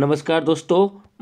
नमस्कार दोस्तों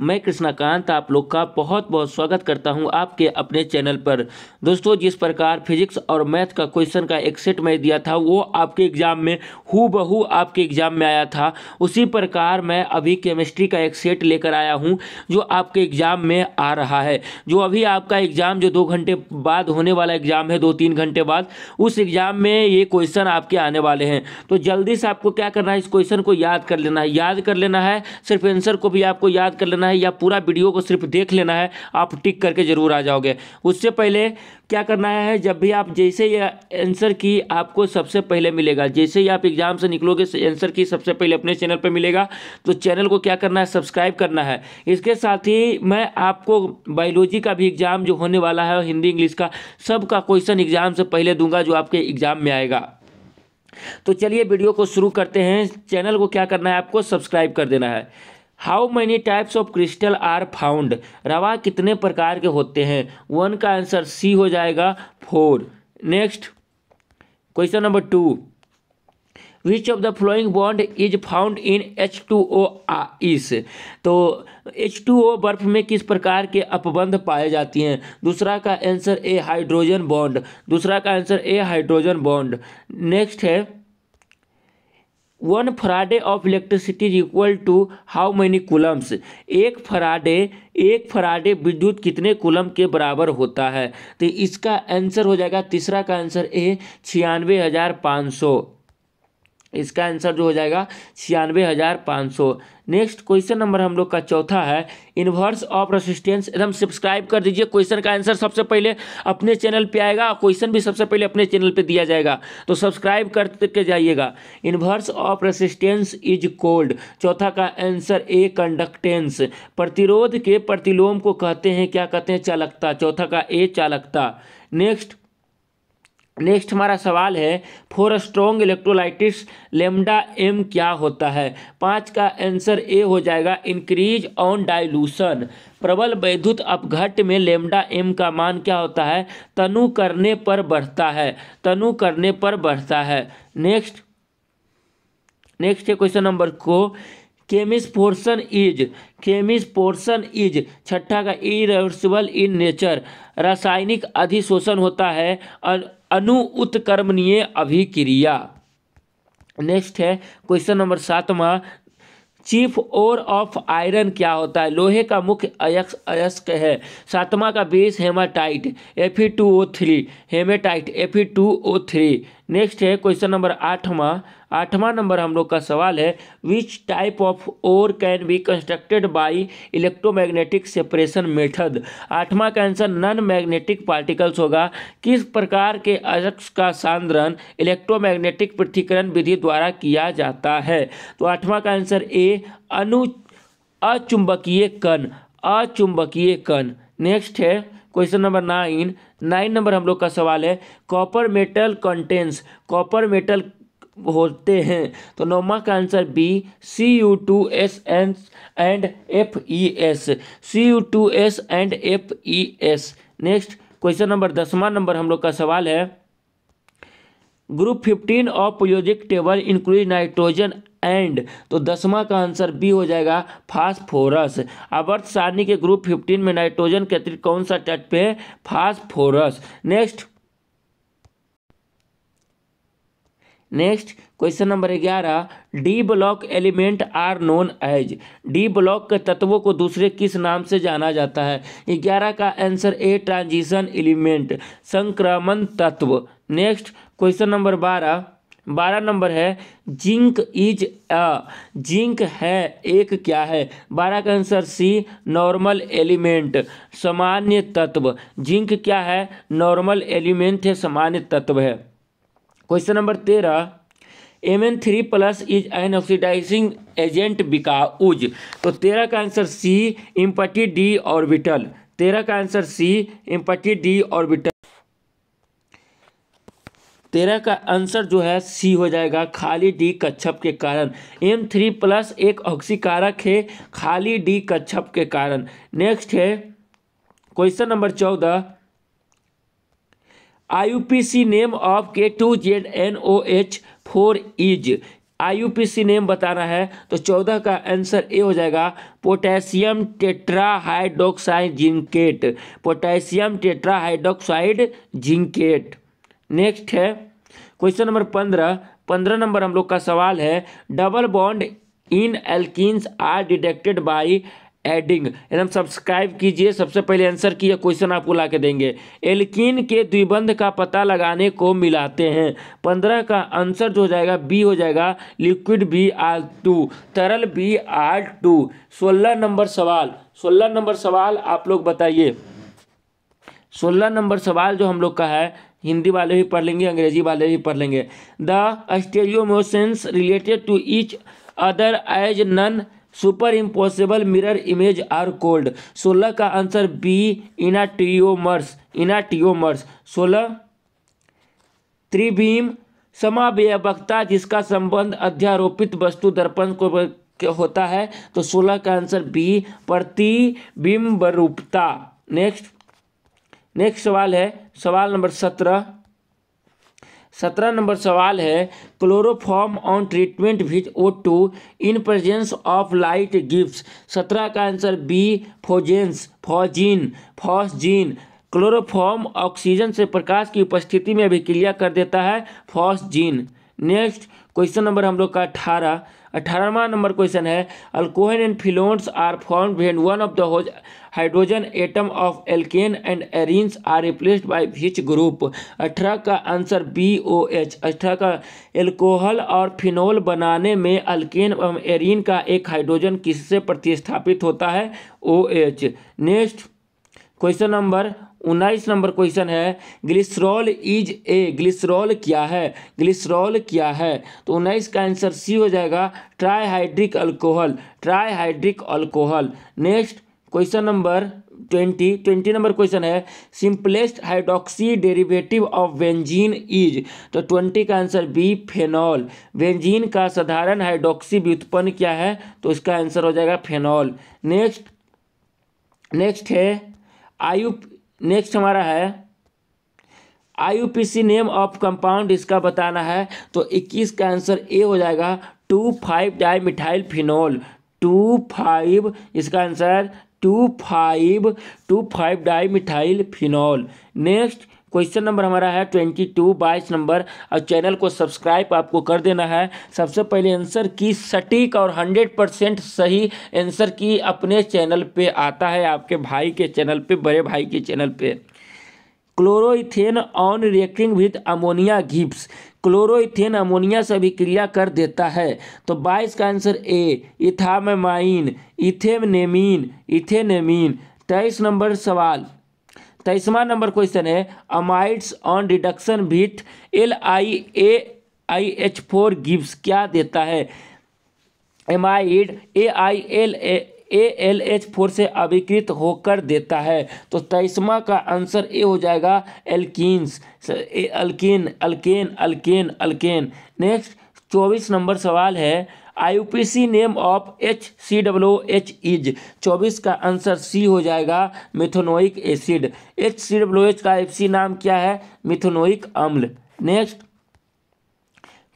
मैं कृष्णाकांत आप लोग का बहुत बहुत स्वागत करता हूं आपके अपने चैनल पर दोस्तों जिस प्रकार फिजिक्स और मैथ का क्वेश्चन का एक सेट मैं दिया था वो आपके एग्ज़ाम में हु बहू आपके एग्ज़ाम में आया था उसी प्रकार मैं अभी केमिस्ट्री का एक सेट लेकर आया हूं जो आपके एग्ज़ाम में आ रहा है जो अभी आपका एग्ज़ाम जो दो घंटे बाद होने वाला एग्ज़ाम है दो तीन घंटे बाद उस एग्ज़ाम में ये क्वेश्चन आपके आने वाले हैं तो जल्दी से आपको क्या करना है इस क्वेश्चन को याद कर लेना है याद कर लेना है सिर्फ आंसर को भी आपको याद कर लेना है है या पूरा वीडियो को सिर्फ देख लेना है आप टिक करके ज़रूर आ जाओगे उससे पहले क्या करना है जब भी आप जैसे ही आंसर की आपको सबसे पहले मिलेगा जैसे ही आप एग्ज़ाम से निकलोगे आंसर की सबसे पहले अपने चैनल पर मिलेगा तो चैनल को क्या करना है सब्सक्राइब करना है इसके साथ ही मैं आपको बायोलॉजी का भी एग्ज़ाम जो होने वाला है हिंदी इंग्लिश का सबका क्वेश्चन एग्ज़ाम से पहले दूंगा जो आपके एग्ज़ाम में आएगा तो चलिए वीडियो को शुरू करते हैं चैनल को क्या करना है आपको सब्सक्राइब कर देना है how many types of crystal are found रवा कितने प्रकार के होते हैं वन का आंसर सी हो जाएगा four next question number two which of the following bond is found in H two O ice तो एच टू ओ बर्फ में किस प्रकार के अपबंध पाए जाती हैं दूसरा का आंसर ए हाइड्रोजन बॉन्ड दूसरा का answer A hydrogen bond next है one Faraday of electricity is equal to how many coulombs एक फराडे एक फराडे विद्युत कितने कुलम के बराबर होता है तो इसका आंसर हो जाएगा तीसरा का आंसर ए छियानवे हज़ार पाँच सौ इसका आंसर जो हो जाएगा छियानवे हज़ार पाँच सौ नेक्स्ट क्वेश्चन नंबर हम लोग का चौथा है इन्वर्स ऑफ रेसिस्टेंस एकदम सब्सक्राइब कर दीजिए क्वेश्चन का आंसर सबसे पहले अपने चैनल पे आएगा और क्वेश्चन भी सबसे पहले अपने चैनल पे दिया जाएगा तो सब्सक्राइब करके जाइएगा inverse of resistance is called चौथा का आंसर ए कंडक्टेंस प्रतिरोध के प्रतिलोम को कहते हैं क्या कहते हैं चालकता चौथा का ए चालकता नेक्स्ट नेक्स्ट हमारा सवाल है for strong electrolytes lambda M क्या होता है पाँच का आंसर ए हो जाएगा इंक्रीज ऑन डाइल्यूशन प्रबल वैद्युत अपघट में लेमडा एम का मान क्या होता है तनु करने पर बढ़ता है तनु करने पर बढ़ता है नेक्स्ट नेक्स्ट है क्वेश्चन नंबर को chemisorption is chemisorption is छठा का इरिवर्सिबल इन नेचर रासायनिक अधिशोषण होता है अनु उत्कर्मणीय अभिक्रिया नेक्स्ट है क्वेश्चन नंबर सातवा चीफ ओर ऑफ आयरन क्या होता है लोहे का मुख्य अयस्क अयस्क है सातवां का base hematite F E two O three hematite F E two O three next है क्वेश्चन नंबर आठवा आठवां नंबर हम लोग का सवाल है which type of ore can be constructed by electromagnetic separation method आठवां का आंसर नन मैग्नेटिक पार्टिकल्स होगा किस प्रकार के अजक्स का सांद्रन इलेक्ट्रोमैग्नेटिक पृथ्वीकरण विधि द्वारा किया जाता है तो आठवां का आंसर ए अनु अचुंबकीय कण अचुंबकीय कण नेक्स्ट है question number nine nine number हम लोग का सवाल है copper metal contains copper metal होते हैं तो नौमा का answer B C U two S N and F E S C U two S and F E S next question number दसवा नंबर हम लोग का सवाल है group fifteen of periodic table include nitrogen and तो दसवां का answer B हो जाएगा फास्फोरस आवर्त सारणी के ग्रुप फिफ्टीन में नाइट्रोजन के अतिरिक्त कौन सा तट है phosphorus next next question number ग्यारह D block element are known as D block के तत्वों को दूसरे किस नाम से जाना जाता है ग्यारह का आंसर ए ट्रांजिशन एलिमेंट संक्रमण तत्व नेक्स्ट क्वेश्चन नंबर बारह बारह नंबर है जिंक इज अ जिंक है एक क्या है बारह का आंसर सी नॉर्मल एलिमेंट सामान्य तत्व जिंक क्या है नॉर्मल एलिमेंट है सामान्य तत्व है क्वेश्चन नंबर तेरह M N three plus is an oxidizing agent because तो तेरह का answer C empty D orbital तेरह का answer C empty D orbital तेरह का आंसर जो है सी हो जाएगा खाली डी कच्छप के कारण एम थ्री प्लस एक ऑक्सीकारक है खाली डी कच्छप के कारण नेक्स्ट है क्वेश्चन नंबर चौदह I U P C name of K two Z N O H four is I U P C name बताना है तो चौदह का आंसर ए हो जाएगा potassium tetrahydroxide zincate potassium tetrahydroxide zincate next है क्वेश्चन नंबर पंद्रह पंद्रह नंबर हम लोग का सवाल है double bond in alkenes are detected by adding एकदम सब्सक्राइब कीजिए सबसे पहले आंसर की क्वेश्चन आपको ला के देंगे एल्किन के द्विबंध का पता लगाने को मिलाते हैं पंद्रह का आंसर जो हो जाएगा बी हो जाएगा लिक्विड बी आर टू तरल बी आर टू सोलह नंबर सवाल सोलह नंबर सवाल आप लोग बताइए सोलह नंबर सवाल जो हम लोग का है हिंदी वाले भी पढ़ लेंगे अंग्रेजी वाले भी पढ़ लेंगे the stereoisomers related to each other as non superimposable mirror image are called सोलह का आंसर बी इनाटियोमर्स इनाटियोमर्स सोलह त्रिभीम समावक्ता जिसका संबंध अध्यारोपित वस्तु दर्पण को होता है तो सोलह का आंसर बी प्रतिबिंब रूपता नेक्स्ट नेक्स्ट सवाल है सवाल नंबर सत्रह सत्रह नंबर सवाल है chloroform on treatment with O two in presence of light gives सत्रह का answer B phosgene phosgene phosgene chloroform oxygen से प्रकाश की उपस्थिति में अभिक्रिया कर देता है फॉसजीन नेक्स्ट क्वेश्चन नंबर हम लोग का अठारह अठारहवा नंबर क्वेश्चन है alcohol and phenols are form when one of the hydrogen atom of alkane and arenes are replaced by which group अठारह का आंसर बी ओ एच अठारह का एल्कोहल और फिनोल बनाने में अल्केन एवं एरिन का एक हाइड्रोजन किससे प्रतिस्थापित होता है O H next question number उन्नीस नंबर क्वेश्चन है ग्लिसरॉल इज ए ग्लिसरॉल क्या है ग्लिसरॉल क्या है तो उन्नीस का आंसर सी हो जाएगा trihydric alcohol trihydric alcohol next question number twenty twenty number question है simplest hydroxy derivative of benzene is तो ट्वेंटी का आंसर बी फेनॉल वेंजीन का साधारण हाइड्रोक्सी व्युत्पन्न क्या है तो इसका आंसर हो जाएगा फेनॉल नेक्स्ट नेक्स्ट है आयु नेक्स्ट हमारा है आई नेम ऑफ कंपाउंड इसका बताना है तो 21 का आंसर ए हो जाएगा two five di methyl phenol two five इसका answer two five two five di methyl phenol next question number हमारा है ट्वेंटी टू बाईस नंबर और चैनल को सब्सक्राइब आपको कर देना है सबसे पहले आंसर की सटीक और हंड्रेड परसेंट सही आंसर की अपने चैनल पे आता है आपके भाई के चैनल पे बड़े भाई के चैनल पे chloroethane on reacting with ammonia gives chloroethane ammonia से अभिक्रिया कर देता है तो 22 का आंसर ए इथामाइन इथेमनेमीन इथेनेमीन तेईस नंबर सवाल तेईसवा तो नंबर क्वेश्चन है amides on reduction with L I A I H four gives क्या देता है amide A I L A A L H four से अभिकृत होकर देता है तो तेईसवा का आंसर ए हो जाएगा alkynes alkyne alkane alkane alkane next चौबीस नंबर सवाल है I name of H C double H is चौबीस का आंसर सी हो जाएगा methanoic acid H C double H का एफ नाम क्या है मिथोनोइक अम्ल नेक्स्ट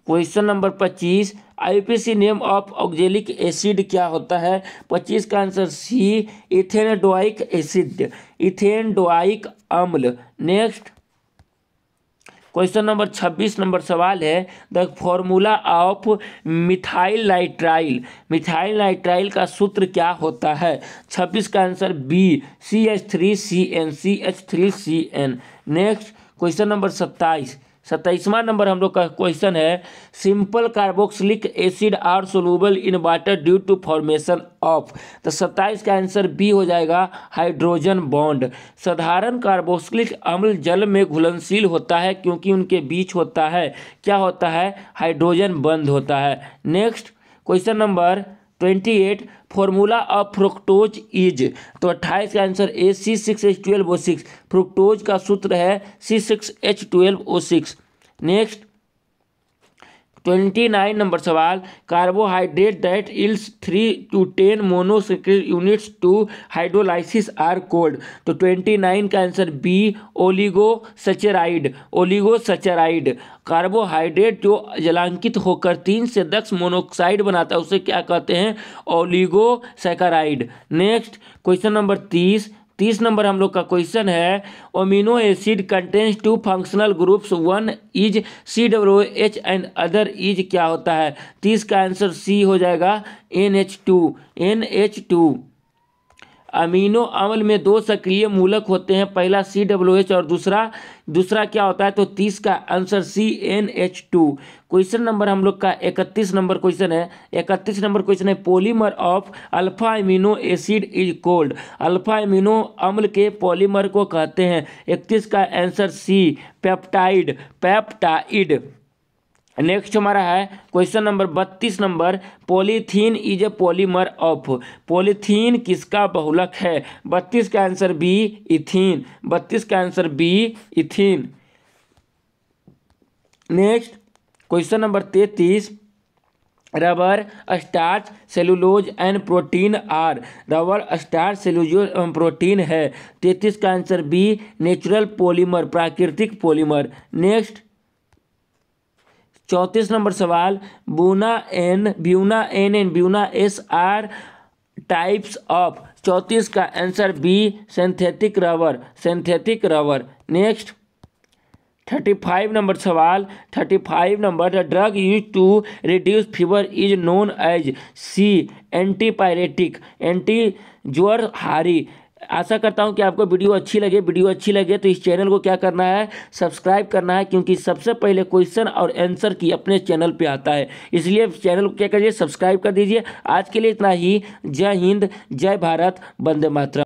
क्वेश्चन नंबर पच्चीस I name of oxalic acid क्या होता है पच्चीस का आंसर सी इथेनडोइक एसिड इथेनडोइक अम्ल नेक्स्ट क्वेश्चन नंबर छब्बीस नंबर सवाल है the formula of methyl nitrile methyl nitrile का सूत्र क्या होता है छब्बीस का answer B C H three C N C H three C N next question number सत्ताईस सत्ताईसवां नंबर हम लोग का क्वेश्चन है simple carboxylic acid are soluble in water due to formation of तो सत्ताईस का आंसर बी हो जाएगा हाइड्रोजन बॉन्ड साधारण कार्बोक्सिलिक अम्ल जल में घुलनशील होता है क्योंकि उनके बीच होता है क्या होता है हाइड्रोजन बंद होता है next question number twenty eight formula of fructose is तो अट्ठाईस का answer A C six H twelve O six fructose का सूत्र है C six H twelve O six next twenty nine number सवाल carbohydrate that yields three to ten monosaccharide units to hydrolysis are called तो twenty nine का answer B oligo oligosaccharide carbohydrate जो जलांकित होकर तीन से दस मोनोक्साइड बनाता है उसे क्या कहते हैं ओलिगोसैकराइड नेक्स्ट क्वेश्चन नंबर तीस तीस नंबर हम लोग का क्वेश्चन है amino acid contains two functional groups one is C W H and other is क्या होता है तीस का आंसर सी हो जाएगा N H two N H two amino अम्ल में दो सक्रिय मूलक होते हैं पहला सी डब्ल्यू एच और दूसरा दूसरा क्या होता है तो तीस का answer C N H two question number हम लोग का इकतीस नंबर क्वेश्चन है इकतीस नंबर क्वेश्चन है polymer of alpha amino acid is called alpha amino अम्ल के पॉलीमर को कहते हैं इकतीस का answer C peptide peptide next हमारा है क्वेश्चन नंबर बत्तीस number polythene is a polymer of polythene किसका बहुलक है बत्तीस का आंसर बी इथीन बत्तीस का answer B ethene next question number तैतीस rubber starch cellulose and protein are rubber starch cellulose एवं प्रोटीन है तैतीस का आंसर बी नेचुरल पॉलीमर प्राकृतिक पॉलीमर नेक्स्ट चौंतीस नंबर सवाल buna N buna N N buna S are types of चौंतीस का answer B synthetic rubber synthetic rubber next thirty five number सवाल thirty five number the drug use to reduce fever is known as C antipyretic anti ज्वर हारी आशा करता हूँ कि आपको video अच्छी लगे वीडियो अच्छी लगे तो इस चैनल को क्या करना है सब्सक्राइब करना है क्योंकि सबसे पहले क्वेश्चन और आंसर की अपने चैनल पे आता है इसलिए चैनल को क्या करिए सब्सक्राइब कर दीजिए आज के लिए इतना ही जय हिंद जय भारत वंदे मातरम